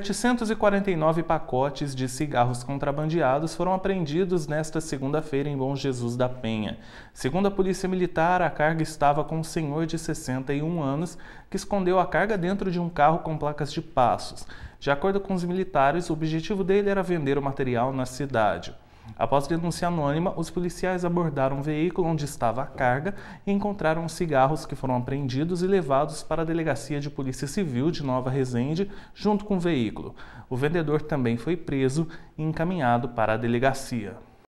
749 pacotes de cigarros contrabandeados foram apreendidos nesta segunda-feira em Bom Jesus da Penha. Segundo a Polícia Militar, a carga estava com um senhor de 61 anos que escondeu a carga dentro de um carro com placas de passos. De acordo com os militares, o objetivo dele era vender o material na cidade. Após denúncia anônima, os policiais abordaram o veículo onde estava a carga e encontraram cigarros que foram apreendidos e levados para a Delegacia de Polícia Civil de Nova Resende, junto com o veículo. O vendedor também foi preso e encaminhado para a delegacia.